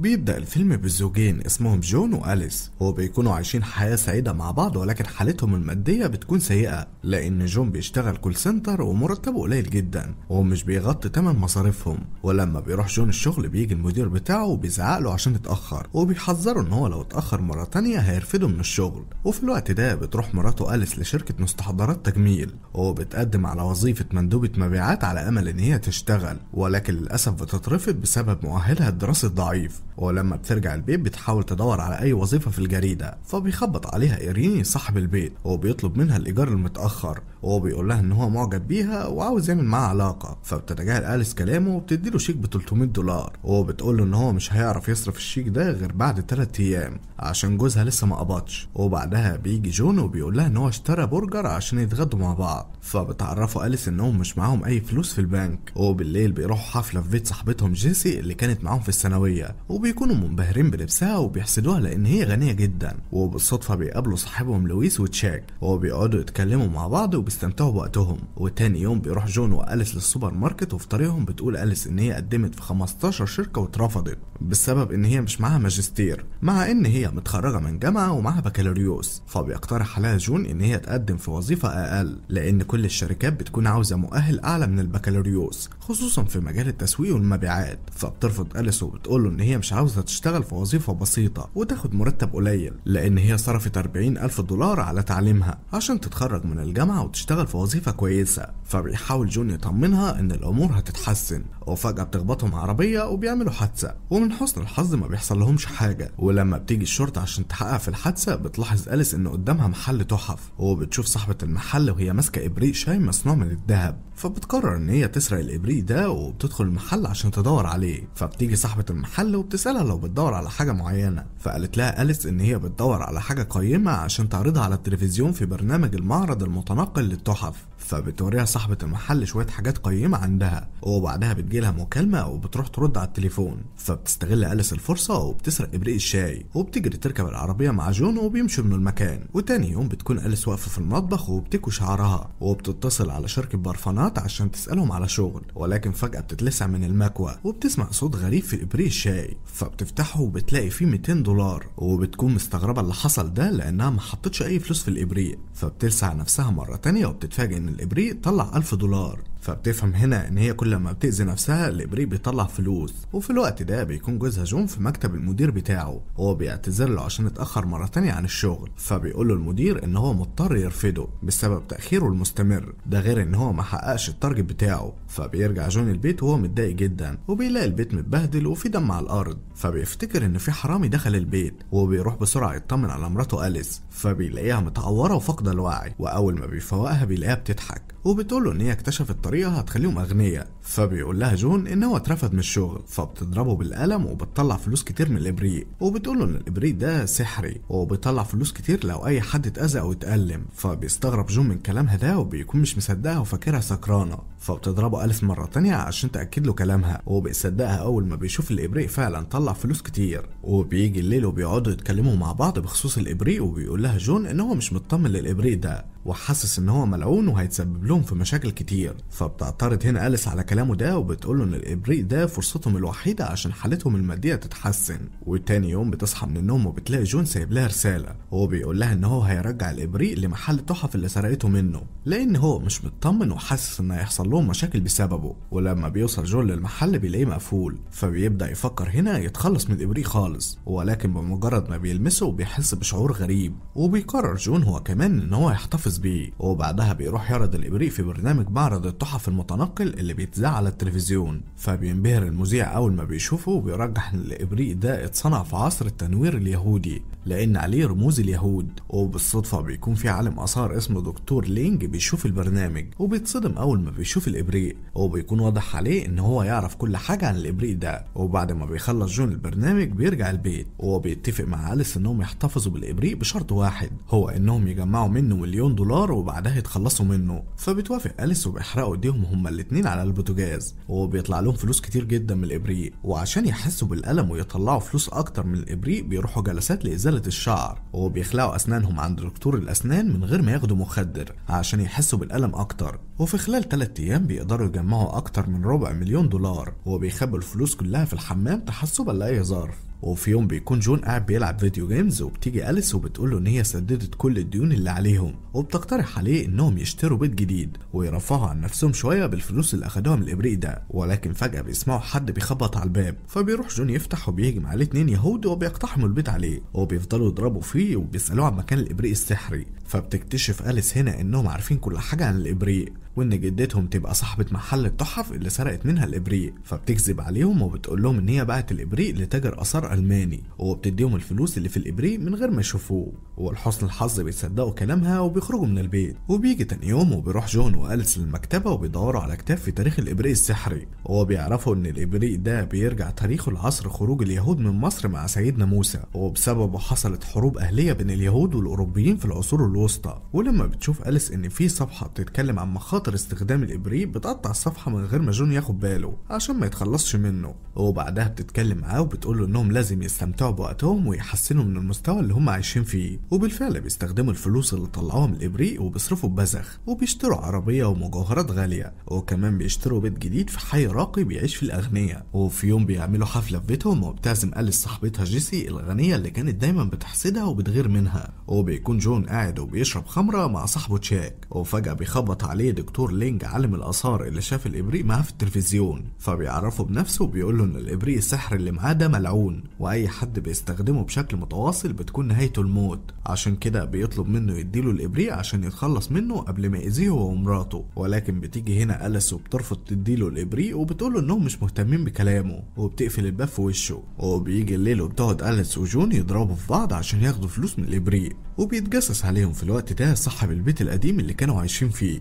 بيبدأ الفيلم بالزوجين اسمهم جون وأليس هو بيكونوا عايشين حياة سعيدة مع بعض ولكن حالتهم المادية بتكون سيئة لأن جون بيشتغل كول سنتر ومرتبه قليل جدا ومش بيغطي تمن مصاريفهم ولما بيروح جون الشغل بيجي المدير بتاعه وبيزعق له عشان اتأخر وبيحذره إن هو لو اتأخر مرة تانية هيرفضه من الشغل وفي الوقت ده بتروح مراته أليس لشركة مستحضرات تجميل وبتقدم على وظيفة مندوبة مبيعات على أمل إن هي تشتغل ولكن للأسف بتترفض بسبب مؤهلها الدراسي الضعيف ولما بترجع البيت بتحاول تدور على أي وظيفة في الجريدة فبيخبط عليها إيريني صاحب البيت وبيطلب منها الإيجار المتأخر وبيقول لها إن هو معجب بيها وعاوز يعمل معاها علاقة فبتتجاهل أليس كلامه وبتديله شيك ب 300 دولار وبتقول له إن هو مش هيعرف يصرف الشيك ده غير بعد 3 أيام عشان جوزها لسه ما قبضش وبعدها بيجي جون وبيقول لها إن هو اشترى برجر عشان يتغدوا مع بعض فبتعرفوا أليس إنهم مش معاهم أي فلوس في البنك وبالليل بيروحوا حفلة في بيت صاحبتهم جيسي اللي كانت معاهم في الثانوية وبي وبيكونوا منبهرين بلبسها وبيحسدوها لان هي غنيه جدا وبالصدفه بيقابلوا صاحبهم لويس وتشاك وبيقعدوا يتكلموا مع بعض وبيستمتعوا بوقتهم وتاني يوم بيروح جون واليس للسوبر ماركت وفي طريقهم بتقول اليس ان هي قدمت في 15 شركه واترفضت بسبب ان هي مش معاها ماجستير مع ان هي متخرجه من جامعه ومعاها بكالوريوس فبيقترح عليها جون ان هي تقدم في وظيفه اقل لان كل الشركات بتكون عاوزه مؤهل اعلى من البكالوريوس خصوصا في مجال التسويق والمبيعات فبترفض اليس وبتقول له ان هي مش عاوزة تشتغل في وظيفة بسيطة وتاخد مرتب قليل لأن هي صرفت 40 ألف دولار على تعليمها عشان تتخرج من الجامعة وتشتغل في وظيفة كويسة فبيحاول جون يطمنها إن الأمور هتتحسن وفجأة بتخبطهم عربية وبيعملوا حادثة ومن حسن الحظ ما بيحصل لهمش حاجة ولما بتيجي الشرطة عشان تحقق في الحادثة بتلاحظ أليس إن قدامها محل تحف وبتشوف صاحبة المحل وهي ماسكة إبريق شاي مصنوع من الذهب فبتقرر إن هي تسرق الإبريق ده وبتدخل المحل عشان تدور عليه فبتيجي صاحبة المحل وبتسأل سألها لو بتدور على حاجة معينة فقالت لها أليس إن هي بتدور على حاجة قيمة عشان تعرضها على التلفزيون في برنامج المعرض المتنقل للتحف فبتوريها صاحبة المحل شوية حاجات قيمة عندها وبعدها بتجيلها مكالمة وبتروح ترد على التليفون فبتستغل أليس الفرصة وبتسرق إبريق الشاي وبتجري تركب العربية مع جون وبيمشوا من المكان وتاني يوم بتكون أليس واقفة في المطبخ وبتكوي شعرها وبتتصل على شركة برفانات عشان تسألهم على شغل ولكن فجأة بتتلسع من المكوى وبتسمع صوت غريب في إبريق الشاي فبتفتحه وبتلاقي فيه 200 دولار وبتكون مستغربة اللي حصل ده لأنها ما حطتش أي فلوس في الإبريق فبتلسع نفسها مرة تانية وبتتفاجئ إن الابريق طلع 1000 دولار فبتفهم هنا ان هي كل ما بتأذي نفسها الابري بيطلع فلوس وفي الوقت ده بيكون جوزها جون في مكتب المدير بتاعه هو بيعتذر له عشان اتأخر مرة تانية عن الشغل فبيقول له المدير ان هو مضطر يرفضه بسبب تأخيره المستمر ده غير ان هو ما حققش التارجت بتاعه فبيرجع جون البيت وهو متضايق جدا وبيلاقي البيت متبهدل وفي دم على الارض فبيفتكر ان في حرامي دخل البيت وبيروح بسرعة يطمن على مراته أليس فبيلاقيها متعورة وفاقدة الوعي وأول ما بيفوقها بيلاقيها بتضحك وبتقول له ان هي اكتشفت طريقه هتخليهم اغنياء فبيقول لها جون ان هو اترفد من الشغل فبتضربه بالقلم وبتطلع فلوس كتير من الابريق وبتقول له ان الابريق ده سحري وبيطلع فلوس كتير لو اي حد اتاذى او اتالم فبيستغرب جون من كلامها ده وبيكون مش مصدقها وفاكرها سكرانه فبتضربه ألف مرة تانية عشان تأكد له كلامها وبيصدقها أول ما بيشوف الإبريق فعلا طلع فلوس كتير وبيجي الليل وبيقعدوا يتكلموا مع بعض بخصوص الإبريق وبيقول لها جون إن هو مش مطمن للإبريق ده وحاسس ان هو ملعون وهيتسبب لهم في مشاكل كتير فبتعترض هنا أليس على كلامه ده وبتقوله ان الابريق ده فرصتهم الوحيده عشان حالتهم الماديه تتحسن وتاني يوم بتصحى من النوم وبتلاقي جون سايب لها رساله هو بيقول لها ان هو هيرجع الابريق لمحل التحف اللي سرقته منه لان هو مش مطمن وحاسس ان هيحصل لهم مشاكل بسببه ولما بيوصل جون للمحل بيلاقيه مقفول فبيبدا يفكر هنا يتخلص من الابريق خالص ولكن بمجرد ما بيلمسه بيحس بشعور غريب وبيقرر جون هو كمان ان هو يحتفظ بي وبعدها بيروح يعرض الإبريق في برنامج معرض التحف المتنقل اللي بيتذاع على التلفزيون فبينبهر المذيع أول ما بيشوفه وبيرجح إن الإبريق ده اتصنع في عصر التنوير اليهودي لأن عليه رموز اليهود وبالصدفة بيكون في عالم آثار اسمه دكتور لينج بيشوف البرنامج وبيتصدم أول ما بيشوف الإبريق وبيكون واضح عليه إن هو يعرف كل حاجة عن الإبريق ده وبعد ما بيخلص جون البرنامج بيرجع البيت وبيتفق مع أليس إنهم يحتفظوا بالإبريق بشرط واحد هو إنهم يجمعوا منه مليون دولار وبعدها يتخلصوا منه فبتوافق أليس وبيحرقوا ايديهم هما الاتنين على البوتجاز وبيطلع لهم فلوس كتير جدا من الإبريق وعشان يحسوا بالألم ويطلعوا فلوس أكتر من الإبريق بيروحوا جلسات لإزالة الشعر وبيخلعوا أسنانهم عند دكتور الأسنان من غير ما ياخدوا مخدر عشان يحسوا بالألم أكتر وفي خلال 3 أيام بيقدروا يجمعوا أكتر من ربع مليون دولار وبيخبوا الفلوس كلها في الحمام تحسبا لأي ظرف وفي يوم بيكون جون قاعد بيلعب فيديو جيمز وبتيجي أليس وبتقول له إن هي سددت كل الديون اللي عليهم وبتقترح عليه إنهم يشتروا بيت جديد ويرفعوا عن نفسهم شوية بالفلوس اللي أخدوها من الإبريق ده ولكن فجأة بيسمعوا حد بيخبط على الباب فبيروح جون يفتح وبيهجم عليه اتنين يهود وبيقتحموا البيت عليه وبيفضلوا يضربوا فيه وبيسألوه عن مكان الإبريق السحري فبتكتشف أليس هنا إنهم عارفين كل حاجة عن الإبريق وان جدتهم تبقى صاحبه محل التحف اللي سرقت منها الابريق فبتكذب عليهم وبتقول لهم ان هي باعت الابريق لتاجر اثار الماني وبتديهم الفلوس اللي في الابريق من غير ما يشوفوه ولحسن الحظ بيصدقوا كلامها وبيخرجوا من البيت وبيجي تاني يوم وبيروح جون واليس للمكتبه وبيدوروا على كتاب في تاريخ الابريق السحري وبيعرفوا ان الابريق ده بيرجع تاريخه لعصر خروج اليهود من مصر مع سيدنا موسى وبسببه حصلت حروب اهليه بين اليهود والاوروبيين في العصور الوسطى ولما بتشوف اليس ان في صفحه بتتكلم عن مخاطر خاطر استخدام الإبريق بتقطع الصفحة من غير ما جون ياخد باله عشان ما يتخلصش منه وبعدها بتتكلم معاه وبتقوله إنهم لازم يستمتعوا بوقتهم ويحسنوا من المستوى اللي هم عايشين فيه وبالفعل بيستخدموا الفلوس اللي طلعوها من الإبريق وبيصرفوا ببذخ وبيشتروا عربية ومجوهرات غالية وكمان بيشتروا بيت جديد في حي راقي بيعيش في الأغنياء وفي يوم بيعملوا حفلة في بيتهم وبتعزم أليس صاحبتها جيسي الغنية اللي كانت دايما بتحسدها وبتغير منها وبيكون جون قاعد وبيشرب خمرة مع صاحبه تشاك وفجأة بيخبط عليه دكتور الدكتور لينج عالم الآثار اللي شاف الإبريق معاه في التلفزيون فبيعرفه بنفسه وبيقول له إن الإبريق السحر اللي معاه ده ملعون وأي حد بيستخدمه بشكل متواصل بتكون نهايته الموت عشان كده بيطلب منه يديله الإبريق عشان يتخلص منه قبل ما يأذيه هو ومراته ولكن بتيجي هنا أليس وبترفض تديله الإبريق وبتقول له إنهم مش مهتمين بكلامه وبتقفل الباب في وشه وبيجي الليل وبتقعد أليس وجون يضربوا في بعض عشان ياخدوا فلوس من الإبريق وبيتجسس عليهم في الوقت ده صاحب البيت القديم اللي كانوا عايشين فيه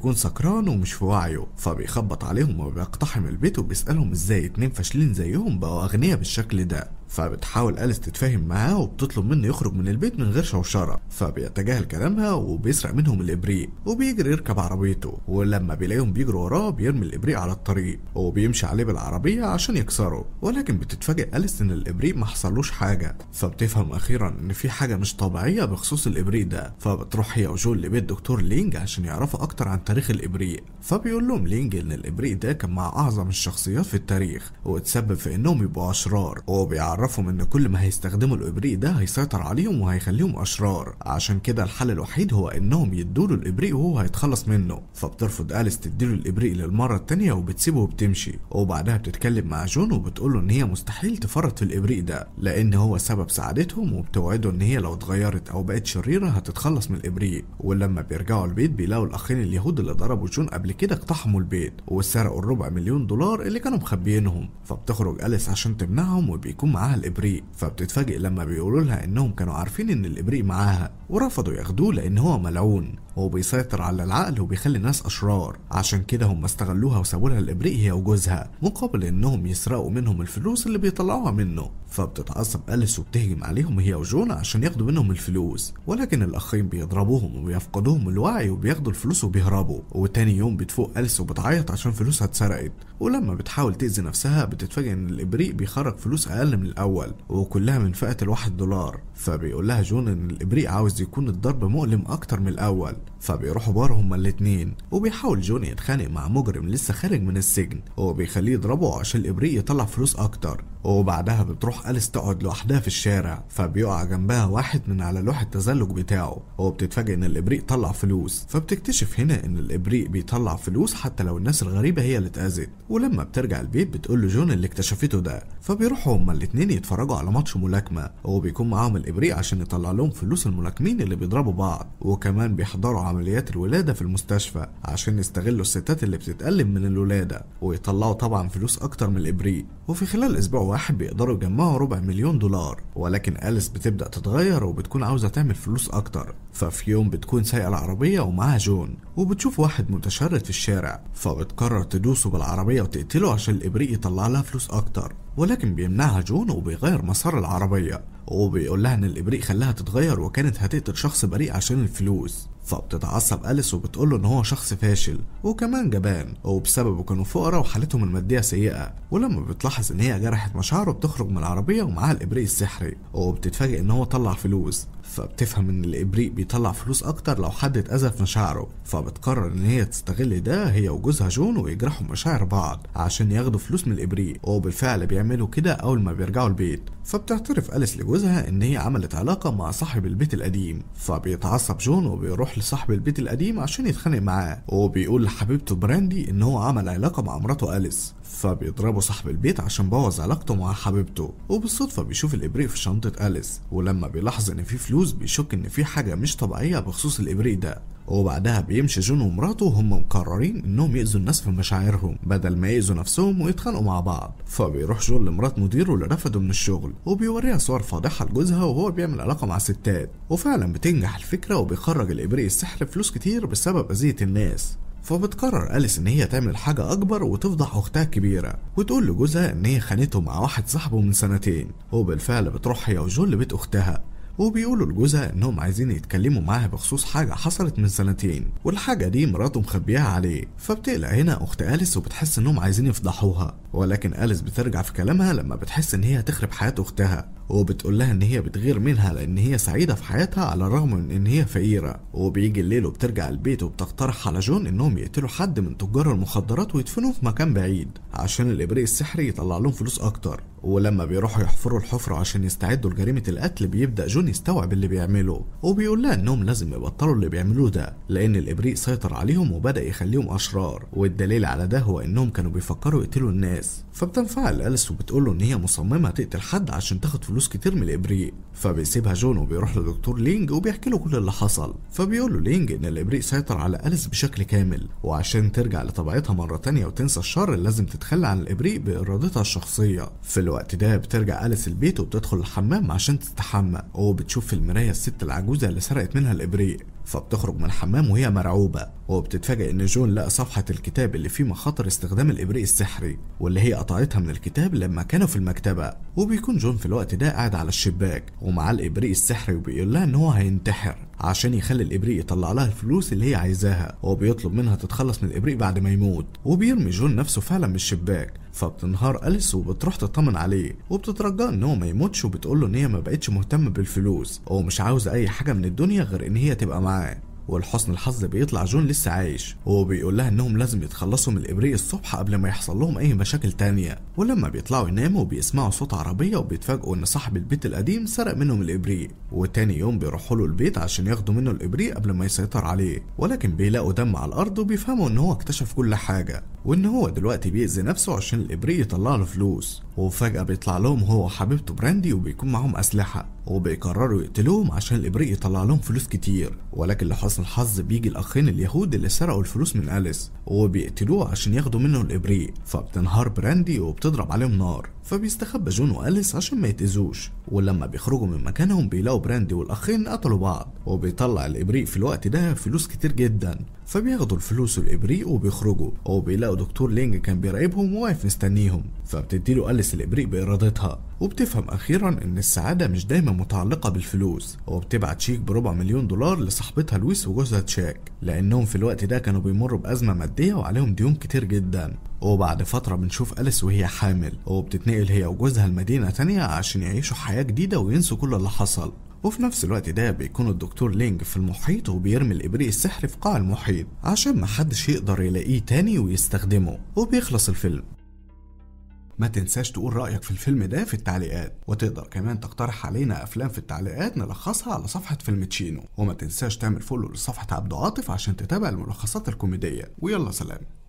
بيكون سكران ومش في وعيه فبيخبط عليهم وبيقتحم البيت وبيسألهم ازاي اتنين فاشلين زيهم بقوا أغنياء بالشكل ده فبتحاول أليس تتفاهم معاه وبتطلب منه يخرج من البيت من غير شوشرة فبيتجاهل كلامها وبيسرق منهم الإبريق وبيجري يركب عربيته ولما بيلاقيهم بيجروا وراه بيرمي الإبريق على الطريق وبيمشي عليه بالعربية عشان يكسره ولكن بتتفاجئ أليس إن الإبريق محصلوش حاجة فبتفهم أخيرا إن في حاجة مش طبيعية بخصوص الإبريق ده فبتروح هي وجول لبيت دكتور لينج عشان يعرفوا أكتر عن تاريخ الإبريق فبيقول لهم لينج إن الإبريق ده كان مع أعظم الشخصيات في التاريخ وتسبب في إنهم يبقوا أشرار وبيعرف وعرفهم ان كل ما هيستخدموا الابريق ده هيسيطر عليهم وهيخليهم اشرار عشان كده الحل الوحيد هو انهم يدوله الابريق وهو هيتخلص منه فبترفض اليس تديله الابريق للمره التانيه وبتسيبه وبتمشي وبعدها بتتكلم مع جون وبتقول له ان هي مستحيل تفرط في الابريق ده لان هو سبب سعادتهم وبتوعده ان هي لو اتغيرت او بقت شريره هتتخلص من الابريق ولما بيرجعوا البيت بيلاقوا الاخين اليهود اللي ضربوا جون قبل كده اقتحموا البيت وسرقوا الربع مليون دولار اللي كانوا مخبيينهم فبتخرج اليس عشان تمنعهم وبيكون معاها معاها الابريق فبتتفاجئ لما بيقولوا لها انهم كانوا عارفين ان الابريق معاها ورفضوا ياخدوه لان هو ملعون وبيسيطر بيسيطر على العقل وبيخلي الناس اشرار عشان كده هم استغلوها وسابوا لها الابريق هي وجوزها مقابل انهم يسرقوا منهم الفلوس اللي بيطلعوها منه فبتتعصب أليس وبتهجم عليهم هي وجونا عشان ياخدوا منهم الفلوس ولكن الأخين بيضربوهم وبيفقدوهم الوعي وبياخدوا الفلوس وبيهربوا وتاني يوم بتفوق أليس وبتعيط عشان فلوسها اتسرقت ولما بتحاول تأذي نفسها بتتفاجئ إن الإبريق بيخرج فلوس أقل من الأول وكلها من فئة الواحد دولار فبيقول لها جون إن الإبريق عاوز يكون الضرب مؤلم أكتر من الأول فبيروحوا بار هما الاتنين وبيحاول جوني يتخانق مع مجرم لسه خارج من السجن وبيخليه يضربه عشان الإبريق يطلع فلوس أكتر وبعدها بتروح أليس تقعد لوحدها في الشارع فبيقع جنبها واحد من على لوح التزلج بتاعه وبتتفاجئ إن الإبريق طلع فلوس فبتكتشف هنا إن الإبريق بيطلع فلوس حتى لو الناس الغريبة هي اللي اتأذت ولما بترجع البيت بتقول له جون اللي اكتشفته ده فبيروحوا هما الاتنين يتفرجوا على ماتش ملاكمة وبيكون معاهم الإبريق عشان يطلع لهم فلوس الملاكمين اللي بيضربوا بعض وكمان بيحضروا يكتروا عمليات الولادة في المستشفى عشان يستغلوا الستات اللي بتتألم من الولادة ويطلعوا طبعا فلوس أكتر من الإبريق وفي خلال أسبوع واحد بيقدروا يجمعوا ربع مليون دولار ولكن أليس بتبدأ تتغير وبتكون عاوزة تعمل فلوس أكتر ففي يوم بتكون سايقة العربية ومعاها جون وبتشوف واحد متشرد في الشارع فبتقرر تدوسه بالعربية وتقتله عشان الإبريق يطلع لها فلوس أكتر ولكن بيمنعها جون وبيغير مسار العربية وبيقول لها إن الإبريق خلاها تتغير وكانت هتقتل شخص بريء عشان الفلوس فبتتعصب أليس وبتقوله إن هو شخص فاشل وكمان جبان وبسببه كانوا فقراء وحالتهم المادية سيئة ولما بتلاحظ بتلاحظ ان هي جرحت مشاعره بتخرج من العربيه ومعاها الابريق السحري وبتتفاجئ ان هو طلع فلوس فبتفهم ان الابريق بيطلع فلوس اكتر لو حد اتاذى في مشاعره فبتقرر ان هي تستغل ده هي وجوزها جون ويجرحوا مشاعر بعض عشان ياخدوا فلوس من الابريق وبالفعل بيعملوا كده اول ما بيرجعوا البيت فبتعترف أليس لجوزها إن هي عملت علاقة مع صاحب البيت القديم فبيتعصب جون وبيروح لصاحب البيت القديم عشان يتخانق معاه وبيقول لحبيبته براندي إن هو عمل علاقة مع مراته أليس فبيضربه صاحب البيت عشان بوظ علاقته مع حبيبته وبالصدفة بيشوف الإبريق في شنطة أليس ولما بيلاحظ إن في فلوس بروز بيشك ان في حاجه مش طبيعيه بخصوص الابريق ده وبعدها بيمشي جون ومراته وهم مقررين انهم يأذوا الناس في مشاعرهم بدل ما يأذوا نفسهم ويتخانقوا مع بعض فبيروح جون لمرات مديره اللي رفضه من الشغل وبيوريها صور فاضحة لجوزها وهو بيعمل علاقة مع ستات وفعلا بتنجح الفكرة وبيخرج الإبريق السحر فلوس كتير بسبب أذية الناس فبتقرر أليس إن هي تعمل حاجة أكبر وتفضح أختها الكبيرة وتقول لجوزها إن هي خانته مع واحد صاحبه من سنتين وبالفعل بتروح هي وجون لبيت أختها وبيقولوا لجوزها انهم عايزين يتكلموا معاها بخصوص حاجه حصلت من سنتين والحاجه دي مراته مخبيها عليه فبتقلق هنا اخت اليس وبتحس انهم عايزين يفضحوها ولكن اليس بترجع في كلامها لما بتحس ان هي هتخرب حياه اختها وبتقول لها ان هي بتغير منها لان هي سعيده في حياتها على الرغم من ان هي فقيره وبيجي الليل وبترجع البيت وبتقترح على جون انهم يقتلوا حد من تجار المخدرات ويدفنوه في مكان بعيد عشان الابريق السحري يطلع لهم فلوس اكتر ولما بيروحوا يحفروا الحفرة عشان يستعدوا لجريمة القتل بيبدأ جون يستوعب اللي بيعمله وبيقول لها إنهم لازم يبطلوا اللي بيعملوه ده لأن الإبريق سيطر عليهم وبدأ يخليهم أشرار والدليل على ده هو إنهم كانوا بيفكروا يقتلوا الناس فبتنفعل أليس وبتقول له إن هي مصممة تقتل حد عشان تاخد فلوس كتير من الإبريق فبيسيبها جون وبيروح لدكتور لينج وبيحكي له كل اللي حصل فبيقول له لينج إن الإبريق سيطر على أليس بشكل كامل وعشان ترجع لطبيعتها مرة تانية وتنسى الشر لازم تتخلى عن الإبريق بإرادتها الشخصية في الوقت ده بترجع أليس البيت وبتدخل الحمام عشان تستحمى وبتشوف في المراية الست العجوزة اللي سرقت منها الإبريق فبتخرج من الحمام وهي مرعوبة وبتتفاجئ إن جون لقى صفحة الكتاب اللي فيه مخاطر استخدام الإبريق السحري واللي هي قطعتها من الكتاب لما كانوا في المكتبة وبيكون جون في الوقت ده قاعد على الشباك ومعاه الإبريق السحري وبيقول لها إن هو هينتحر عشان يخلي الإبريق يطلع لها الفلوس اللي هي عايزاها وبيطلب منها تتخلص من الإبريق بعد ما يموت وبيرمي جون نفسه فعلا من الشباك فبتنهار أليس وبتروح تطمن عليه وبتترجاه ان هو ما يموتش وبتقول له ان هي ما بقتش مهتمه بالفلوس هو مش عاوز اي حاجه من الدنيا غير ان هي تبقى معاه ولحسن الحظ بيطلع جون لسه عايش وهو بيقول لها انهم لازم يتخلصوا من الابريق الصبح قبل ما يحصل لهم اي مشاكل تانية ولما بيطلعوا يناموا بيسمعوا صوت عربيه وبيتفاجئوا ان صاحب البيت القديم سرق منهم الابريق وتاني يوم بيروحوا له البيت عشان ياخدوا منه الابريق قبل ما يسيطر عليه ولكن بيلاقوا دم على الارض وبيفهموا ان هو اكتشف كل حاجه وان هو دلوقتي بيأذي نفسه عشان الابريق يطلع له فلوس وفجأة بيطلع لهم هو وحبيبته براندي وبيكون معاهم أسلحة وبيقرروا يقتلوهم عشان الإبريق يطلع لهم فلوس كتير ولكن لحسن الحظ بيجي الأخين اليهود اللي سرقوا الفلوس من أليس وبيقتلوه عشان ياخدوا منه الإبريق فبتنهار براندي وبتضرب عليهم نار فبيستخبى جون وأليس عشان ما يتأذوش ولما بيخرجوا من مكانهم بيلاقوا براندي والأخين قتلوا بعض وبيطلع الإبريق في الوقت ده فلوس كتير جدا فبياخدوا الفلوس والإبريق وبيخرجوا وبيلاقوا دكتور لينج كان بيراقبهم وواقف مستنيهم فبتديله أليس الإبريق بإرادتها وبتفهم أخيرا إن السعادة مش دايما متعلقة بالفلوس وبتبعت شيك بربع مليون دولار لصاحبتها لويس وجوزها تشاك لأنهم في الوقت ده كانوا بيمروا بأزمة مادية وعليهم ديون كتير جدا وبعد فترة بنشوف أليس وهي حامل وبتتنقل هي وجوزها لمدينة تانية عشان يعيشوا حياة جديدة وينسوا كل اللي حصل وفي نفس الوقت ده بيكون الدكتور لينج في المحيط وبيرمي الإبريق السحري في قاع المحيط عشان محدش يقدر يلاقيه تاني ويستخدمه وبيخلص الفيلم ما تنساش تقول رأيك في الفيلم ده في التعليقات وتقدر كمان تقترح علينا أفلام في التعليقات نلخصها على صفحة فيلم تشينو وما تنساش تعمل فولو لصفحة عبد عاطف عشان تتابع الملخصات الكوميدية ويلا سلام